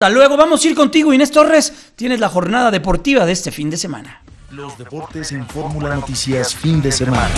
Hasta luego, vamos a ir contigo Inés Torres, tienes la jornada deportiva de este fin de semana. Los deportes en Fórmula Noticias fin de semana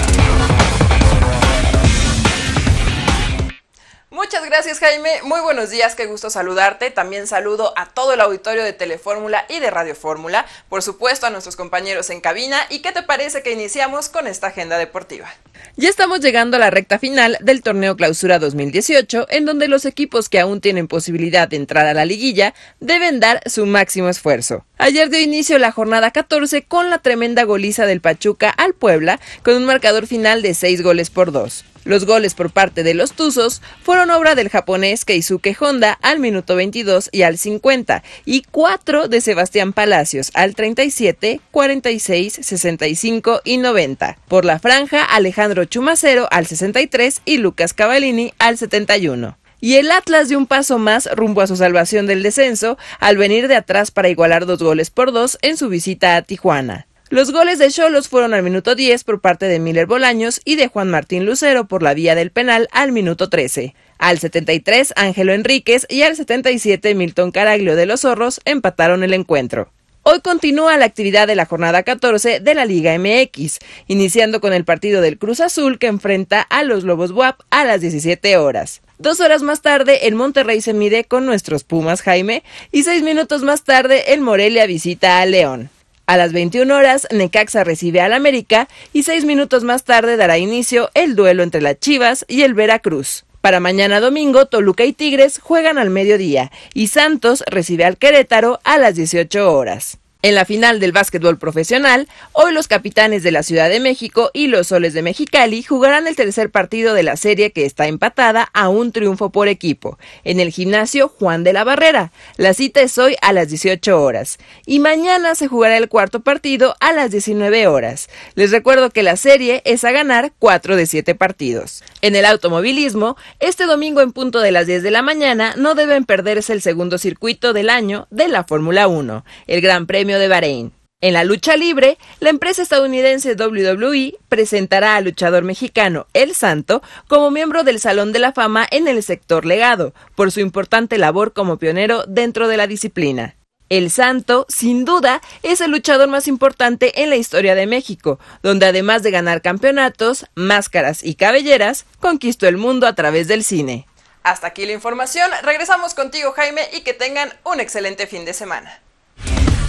gracias Jaime, muy buenos días, qué gusto saludarte. También saludo a todo el auditorio de Telefórmula y de Radio Fórmula, por supuesto a nuestros compañeros en cabina y qué te parece que iniciamos con esta agenda deportiva. Ya estamos llegando a la recta final del torneo Clausura 2018, en donde los equipos que aún tienen posibilidad de entrar a la liguilla deben dar su máximo esfuerzo. Ayer dio inicio la jornada 14 con la tremenda goliza del Pachuca al Puebla, con un marcador final de 6 goles por 2. Los goles por parte de los Tuzos fueron obra del japonés Keisuke Honda al minuto 22 y al 50 y cuatro de Sebastián Palacios al 37, 46, 65 y 90. Por la franja, Alejandro Chumacero al 63 y Lucas Cavallini al 71 y el Atlas de un paso más rumbo a su salvación del descenso al venir de atrás para igualar dos goles por dos en su visita a Tijuana. Los goles de Cholos fueron al minuto 10 por parte de Miller Bolaños y de Juan Martín Lucero por la vía del penal al minuto 13. Al 73, Ángelo Enríquez y al 77, Milton Caraglio de los Zorros empataron el encuentro. Hoy continúa la actividad de la jornada 14 de la Liga MX, iniciando con el partido del Cruz Azul que enfrenta a los Lobos Buap a las 17 horas. Dos horas más tarde, el Monterrey se mide con nuestros Pumas Jaime y seis minutos más tarde, el Morelia visita a León. A las 21 horas, Necaxa recibe al América y seis minutos más tarde dará inicio el duelo entre las Chivas y el Veracruz. Para mañana domingo, Toluca y Tigres juegan al mediodía y Santos recibe al Querétaro a las 18 horas. En la final del básquetbol profesional, hoy los capitanes de la Ciudad de México y los soles de Mexicali jugarán el tercer partido de la serie que está empatada a un triunfo por equipo, en el gimnasio Juan de la Barrera. La cita es hoy a las 18 horas y mañana se jugará el cuarto partido a las 19 horas. Les recuerdo que la serie es a ganar 4 de 7 partidos. En el automovilismo, este domingo en punto de las 10 de la mañana no deben perderse el segundo circuito del año de la Fórmula 1, el Gran Premio de Bahrein. En la lucha libre, la empresa estadounidense WWE presentará al luchador mexicano El Santo como miembro del Salón de la Fama en el sector legado, por su importante labor como pionero dentro de la disciplina. El Santo, sin duda, es el luchador más importante en la historia de México, donde además de ganar campeonatos, máscaras y cabelleras, conquistó el mundo a través del cine. Hasta aquí la información, regresamos contigo Jaime y que tengan un excelente fin de semana.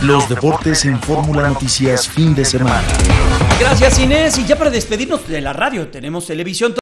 Los deportes en Fórmula Noticias fin de semana. Gracias Inés. Y ya para despedirnos de la radio, tenemos televisión.